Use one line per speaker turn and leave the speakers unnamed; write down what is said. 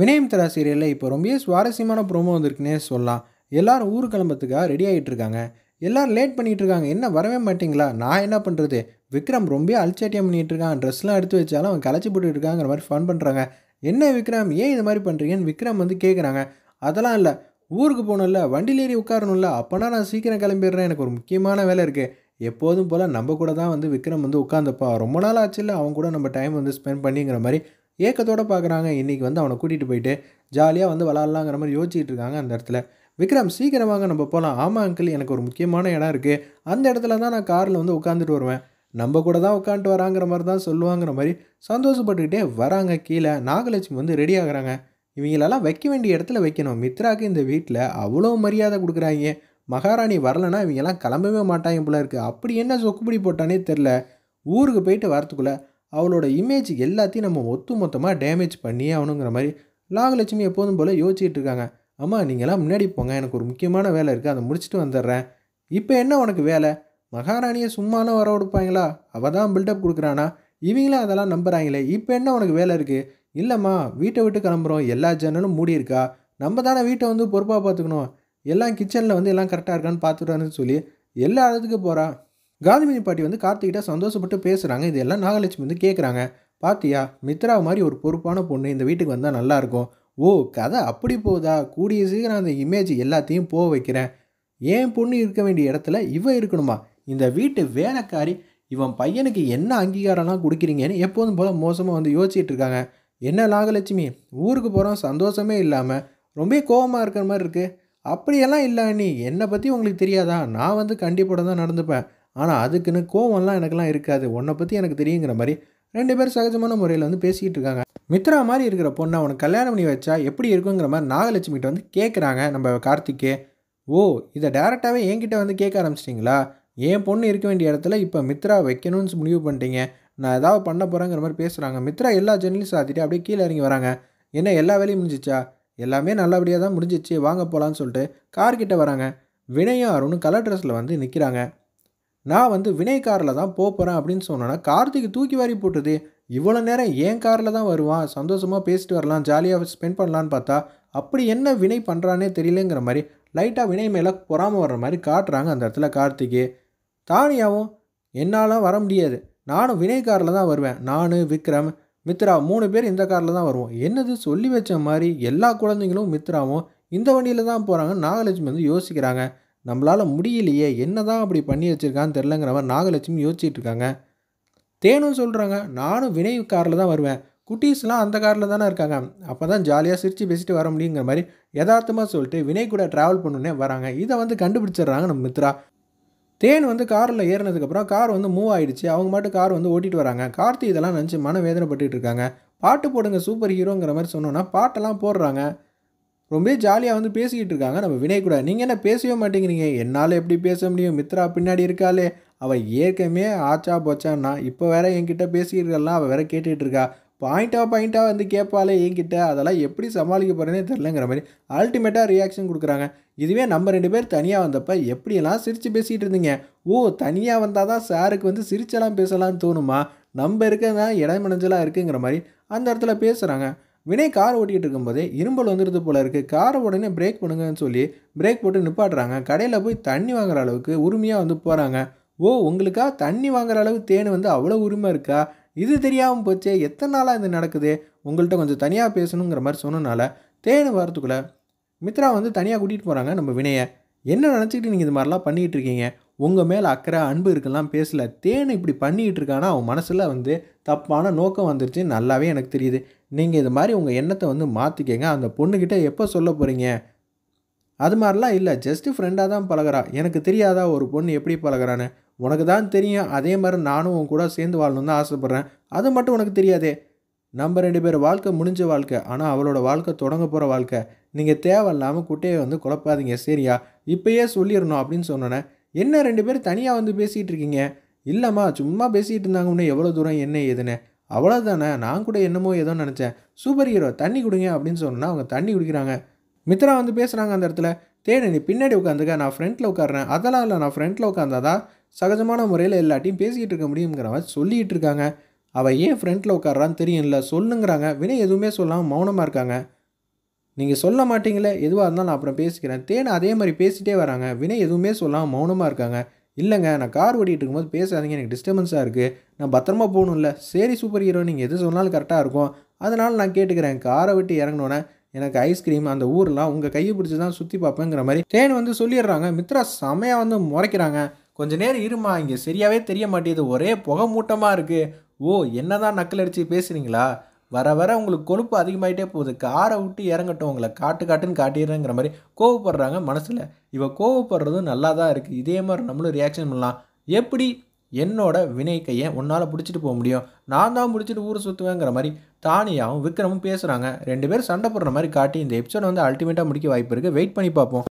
வினயம் தரா சீரியலில் இப்போ ரொம்பவே சுவாரஸ்யமான ப்ரோமோ வந்திருக்குன்னே சொல்லலாம் எல்லோரும் ஊர் கிளம்பத்துக்காக ரெடி ஆகிட்டு இருக்காங்க எல்லோரும் லேட் பண்ணிகிட்டு இருக்காங்க என்ன வரவே மாட்டிங்களா நான் என்ன பண்ணுறது விக்ரம் ரொம்ப அலட்சியம் பண்ணிகிட்டு இருக்கான் ட்ரெஸ்லாம் எடுத்து வச்சாலும் அவன் களைச்சி போட்டுட்டு இருக்காங்கிற மாதிரி ஃபன் பண்ணுறாங்க என்ன விக்ரம் ஏன் இது மாதிரி பண்ணுறீங்கன்னு விக்ரம் வந்து கேட்குறாங்க அதெல்லாம் இல்லை ஊருக்கு போகணும்ல வண்டியில் ஏறி உட்காரணும்ல அப்போனா நான் சீக்கிரம் கிளம்பிடுறேன் எனக்கு ஒரு முக்கியமான வேலை இருக்குது எப்போதும் போல் நம்ம கூட தான் வந்து விக்ரம் வந்து உட்காந்துப்பா ரொம்ப நாள் இல்லை அவங்க கூட நம்ம டைம் வந்து ஸ்பெண்ட் பண்ணிங்கிற மாதிரி ஏக்கத்தோடு பார்க்குறாங்க இன்றைக்கி வந்து அவனை கூட்டிகிட்டு போயிட்டு ஜாலியாக வந்து விளாட்லாங்கிற மாதிரி யோசிச்சுட்டு இருக்காங்க அந்த இடத்துல விக்ரம் சீக்கிரம் வாங்க நம்ம போகலாம் ஆமாம் அங்கிள் எனக்கு ஒரு முக்கியமான இடம் இருக்குது அந்த இடத்துல தான் நான் காரில் வந்து உட்காந்துட்டு வருவேன் நம்ம கூட தான் உட்காந்துட்டு வராங்கிற மாதிரி தான் சொல்லுவாங்கிற மாதிரி சந்தோஷப்பட்டுக்கிட்டே வராங்க கீழே நாகலட்சுமி வந்து ரெடி ஆகுறாங்க இவங்களெல்லாம் வைக்க வேண்டிய இடத்துல வைக்கணும் மித்ராக்கு இந்த வீட்டில் அவ்வளோ மரியாதை கொடுக்குறாங்க மகாராணி வரலன்னா இவங்கெல்லாம் கிளம்பவே மாட்டாங்க போல இருக்குது அப்படி என்ன சொக்குப்படி போட்டானே தெரில ஊருக்கு போயிட்டு வரத்துக்குள்ளே அவளோட இமேஜ் எல்லாத்தையும் நம்ம ஒத்து மொத்தமாக டேமேஜ் பண்ணியே ஆகணுங்கிற மாதிரி லாகலட்சுமி எப்போதும் போல் யோசிச்சுட்டு இருக்காங்க அம்மா நீங்களாம் முன்னாடி போங்க எனக்கு ஒரு முக்கியமான வேலை இருக்குது அதை முடிச்சுட்டு வந்துடுறேன் இப்போ என்ன உனக்கு வேலை மகாராணியை சும்மானா வர கொடுப்பாங்களா அவள் தான் பில்டப் கொடுக்குறானா இவங்களும் அதெல்லாம் நம்புகிறாங்களே இப்போ என்ன உனக்கு வேலை இருக்குது இல்லைம்மா வீட்டை விட்டு கிளம்புறோம் எல்லா ஜன்னலும் மூடி இருக்கா நம்ம தானே வீட்டை வந்து பொறுப்பாக பார்த்துக்கணும் எல்லாம் கிச்சனில் வந்து எல்லாம் கரெக்டாக இருக்கான்னு பார்த்துட்டான்னு சொல்லி எல்லா இடத்துக்கு போகிறான் காந்திமணி பாட்டி வந்து கார்த்திகிட்ட சந்தோஷப்பட்டு பேசுகிறாங்க இதெல்லாம் நாகலட்சுமி வந்து கேட்குறாங்க பாத்தியா மித்ரா மாதிரி ஒரு பொறுப்பான பொண்ணு இந்த வீட்டுக்கு வந்தால் நல்லாயிருக்கும் ஓ கதை அப்படி போதா கூடிய சீக்கிரம் அந்த இமேஜ் எல்லாத்தையும் போக வைக்கிறேன் ஏன் பொண்ணு இருக்க வேண்டிய இடத்துல இவன் இருக்கணுமா இந்த வீட்டு வேலைக்காரி இவன் பையனுக்கு என்ன அங்கீகாரம்லாம் கொடுக்குறீங்கன்னு எப்போதும் போல் மோசமாக வந்து யோசிச்சுட்டு இருக்காங்க என்ன நாகலட்சுமி ஊருக்கு போகிறோம் சந்தோஷமே இல்லாமல் ரொம்ப கோபமாக இருக்கிற மாதிரி இருக்குது அப்படியெல்லாம் இல்லை நீ என்னை பற்றி உங்களுக்கு தெரியாதா நான் வந்து கண்டிப்பாக தான் நடந்துப்பேன் ஆனால் அதுக்குன்னு கோவம்லாம் எனக்குலாம் இருக்காது உன்னை பற்றி எனக்கு தெரியுங்கிற மாதிரி ரெண்டு பேரும் சகஜமான முறையில் வந்து பேசிக்கிட்டு இருக்காங்க மித்ரா மாதிரி இருக்கிற பொண்ணை அவனுக்கு கல்யாணம் பண்ணி வச்சா எப்படி இருக்குங்கிற மாதிரி நாகலட்சுமிகிட்ட வந்து கேட்குறாங்க நம்ம கார்த்திக்கே ஓ இதை டேரெக்டாகவே என்கிட்ட வந்து கேட்க ஆரம்பிச்சிட்டிங்களா என் பொண்ணு இருக்க வேண்டிய இடத்துல இப்போ மித்ரா வைக்கணும்னு முடிவு பண்ணிட்டீங்க நான் ஏதாவது பண்ண போகிறேங்கிற மாதிரி பேசுகிறாங்க மித்ரா எல்லா ஜன்னலையும் சாத்திட்டு அப்படியே கீழே இறங்கி வராங்க என்ன எல்லா வேலையும் முடிஞ்சிச்சா எல்லாமே நல்லபடியாக தான் முடிஞ்சிச்சு வாங்க போகலான்னு சொல்லிட்டு கார்கிட்ட வராங்க வினயம் அருணும் கலர் ட்ரெஸ்ஸில் வந்து நிற்கிறாங்க நான் வந்து வினய் காரில் தான் போகிறேன் அப்படின்னு சொன்னோன்னா கார்த்திக் தூக்கி வாரி போட்டுது இவ்வளோ நேரம் ஏன் காரில் தான் வருவான் சந்தோஷமாக பேசிட்டு வரலாம் ஜாலியாக ஸ்பெண்ட் பண்ணலான்னு பார்த்தா அப்படி என்ன வினை பண்ணுறானே தெரியலங்கிற மாதிரி லைட்டாக வினை மேலே பொறாமல் வர்ற மாதிரி காட்டுறாங்க அந்த இடத்துல கார்த்திக்கு தானியாவும் என்னால் வர முடியாது நானும் வினய் காரில் தான் வருவேன் நான் விக்ரம் மித்ரா மூணு பேர் இந்த காரில் தான் வருவோம் என்னது சொல்லி வச்ச மாதிரி எல்லா குழந்தைங்களும் மித்ராவும் இந்த வண்டியில் தான் போகிறாங்க நாகலட்சுமி வந்து யோசிக்கிறாங்க நம்மளால் முடியலையே என்ன தான் அப்படி பண்ணி வச்சுருக்கான்னு தெரிலங்கிற மாதிரி நாகலட்சுமி யோசிச்சுட்டு இருக்காங்க தேனும் சொல்கிறாங்க நானும் வினய் காரில் தான் வருவேன் குட்டீஸ்லாம் அந்த காரில் தானே இருக்காங்க அப்போ தான் ஜாலியாக சிரித்து பேசிட்டு வர முடியுங்கிற மாதிரி யதார்த்தமாக சொல்லிட்டு வினய் கூட ட்ராவல் பண்ணுன்னே வராங்க இதை வந்து கண்டுபிடிச்சிடுறாங்க நம்ம மித்ரா தேன் வந்து காரில் ஏறினதுக்கப்புறம் கார் வந்து மூவ் ஆகிடுச்சு அவங்க மட்டும் கார் வந்து ஓட்டிகிட்டு வராங்க கார்த்தி இதெல்லாம் நினச்சி மன வேதனைப்பட்டு இருக்காங்க பாட்டு போடுங்க சூப்பர் ஹீரோங்கிற மாதிரி சொன்னோன்னா பாட்டெல்லாம் போடுறாங்க ரொம்ப ஜாலியாக வந்து பேசிக்கிட்டு இருக்காங்க நம்ம வினய் கூட நீங்கள் என்ன பேசவே மாட்டேங்கிறீங்க என்னால் எப்படி பேச முடியும் மித்ரா பின்னாடி இருக்காளே அவள் ஏற்கனவே ஆச்சா போச்சான்னா இப்போ வேற என்கிட்ட பேசிக்கிறதெல்லாம் அவள் வேற கேட்டுகிட்டு இருக்கா பாயிண்ட்டாக பாயிண்ட்டாக வந்து கேட்பாளே என்கிட்ட அதெல்லாம் எப்படி சமாளிக்க போகிறேனே தெரிலங்கிற மாதிரி அல்டிமேட்டாக ரியாக்ஷன் கொடுக்குறாங்க இதுவே நம்ம ரெண்டு பேர் தனியாக வந்தப்போ எப்படியெல்லாம் சிரித்து பேசிகிட்டு இருந்தீங்க ஓ தனியாக வந்தால் தான் சாருக்கு வந்து சிரிச்செல்லாம் பேசலாம்னு தோணுமா நம்ம இருக்கிறதா இடம் இருக்குங்கிற மாதிரி அந்த இடத்துல பேசுகிறாங்க வினய் கார் ஓட்டிகிட்டு இருக்கும்போதே இரும்பல் வந்துடுது போல இருக்குது காரை உடனே பிரேக் பண்ணுங்கன்னு சொல்லி பிரேக் போட்டு நிப்பாட்டுறாங்க கடையில் போய் தண்ணி வாங்குற அளவுக்கு உரிமையாக வந்து போகிறாங்க ஓ உங்களுக்கா தண்ணி வாங்குற அளவு தேன் வந்து அவ்வளோ உரிமை இருக்கா இது தெரியாமல் போச்சு எத்தனை நாளாக இது நடக்குது உங்கள்கிட்ட கொஞ்சம் தனியாக பேசணுங்கிற மாதிரி சொன்னனால தேன் வரத்துக்குள்ளே மித்ரா வந்து தனியாக கூட்டிகிட்டு போகிறாங்க நம்ம வினயை என்ன நினச்சிக்கிட்டு நீங்கள் இது மாதிரிலாம் பண்ணிகிட்டு இருக்கீங்க உங்கள் மேலே அக்கறை அன்பு இருக்கலாம் பேசல தேன் இப்படி பண்ணிகிட்டு இருக்கான்னா அவன் மனசில் வந்து தப்பான நோக்கம் வந்துருச்சு நல்லாவே எனக்கு தெரியுது நீங்கள் இது மாதிரி உங்கள் எண்ணத்தை வந்து மாற்றிக்கங்க அந்த பொண்ணுக்கிட்ட எப்போ சொல்ல போகிறீங்க அது மாதிரிலாம் இல்லை ஜஸ்ட்டு ஃப்ரெண்டாக தான் பழகிறா எனக்கு தெரியாதா ஒரு பொண்ணு எப்படி பழகிறான்னு உனக்கு தான் தெரியும் அதே மாதிரி நானும் உன் கூட சேர்ந்து வாழணும்னு தான் ஆசைப்பட்றேன் அது மட்டும் உனக்கு தெரியாதே நம்ம ரெண்டு பேர் வாழ்க்கை முடிஞ்ச வாழ்க்கை ஆனால் அவளோட வாழ்க்கை தொடங்க போகிற வாழ்க்கை நீங்கள் தேவை இல்லாமல் குட்டையை வந்து குழப்பாதீங்க சரியா இப்போயே சொல்லிடணும் அப்படின்னு சொன்னோன்னே என்ன ரெண்டு பேரும் தனியாக வந்து பேசிகிட்டு இருக்கீங்க இல்லைம்மா சும்மா பேசிகிட்டு இருந்தாங்க இன்னும் எவ்வளோ தூரம் என்ன ஏதுன்னு அவ்வளோதானே நான் கூட என்னமோ ஏதோ நினச்சேன் சூப்பர் ஹீரோ தண்ணி கொடுங்க அப்படின்னு சொன்னால் அவங்க தண்ணி குடிக்கிறாங்க மித்ரா வந்து பேசுகிறாங்க அந்த இடத்துல தேடு நீ பின்னாடி உட்காந்துக்க நான் ஃப்ரெண்ட்டில் உட்காறேன் அதெல்லாம் இல்லை நான் ஃப்ரெண்ட்டில் உட்காந்தாதா சகஜமான முறையில் எல்லாட்டையும் பேசிக்கிட்டு இருக்க முடியுங்கிற மாதிரி சொல்லிகிட்டு இருக்காங்க அவள் ஏன் ஃப்ரெண்டில் உட்காறான்னு தெரியும்ல சொல்லுங்கிறாங்க வினை எதுவுமே சொல்லாமல் மௌனமாக இருக்காங்க நீங்கள் சொல்ல மாட்டீங்களே எதுவாக இருந்தாலும் நான் அப்புறம் பேசிக்கிறேன் தேனை அதே மாதிரி பேசிகிட்டே வராங்க வினய் எதுவுமே சொல்லாமல் மௌனமாக இருக்காங்க இல்லைங்க நான் கார் ஓட்டிகிட்டு இருக்கும்போது பேசாதீங்க எனக்கு டிஸ்டர்பன்ஸாக இருக்குது நான் பத்திரமா போகணும்ல சரி சூப்பர் ஹீரோ நீங்கள் எது சொன்னாலும் கரெக்டாக இருக்கும் அதனால் நான் கேட்டுக்கிறேன் காரை விட்டு இறங்கினோன்னே எனக்கு ஐஸ்கிரீம் அந்த ஊரெலாம் உங்கள் கையை பிடிச்சி தான் சுற்றி பார்ப்பேங்கிற மாதிரி தேன் வந்து சொல்லிடுறாங்க மித்ரா செமையாக வந்து முறைக்கிறாங்க கொஞ்ச நேரம் இருமா இங்கே சரியாகவே தெரிய மாட்டேது ஒரே புகை மூட்டமாக இருக்குது ஓ என்ன தான் நக்கல் அடித்து பேசுகிறீங்களா வர வர உங்களுக்கு கொழுப்பு அதிகமாகிட்டே போகுது காரை விட்டு இறங்கட்டும் உங்களை காட்டு காட்டுன்னு காட்டிடுறேங்கிற மாதிரி கோவப்படுறாங்க மனசில் இவ கோவப்படுறதும் நல்லா தான் இருக்குது இதே மாதிரி நம்மளும் ரியாக்ஷன் பண்ணலாம் எப்படி என்னோட வினை கையை உன்னால் பிடிச்சிட்டு போக முடியும் நான் தான் பிடிச்சிட்டு ஊரை சுற்றுவேங்கிற மாதிரி தானியாவும் விக்ரமும் பேசுகிறாங்க ரெண்டு பேரும் சண்டை போடுற மாதிரி காட்டி இந்த எபிசோட் வந்து அல்டிமேட்டாக முடிக்க வாய்ப்பு இருக்குது வெயிட் பண்ணி பார்ப்போம்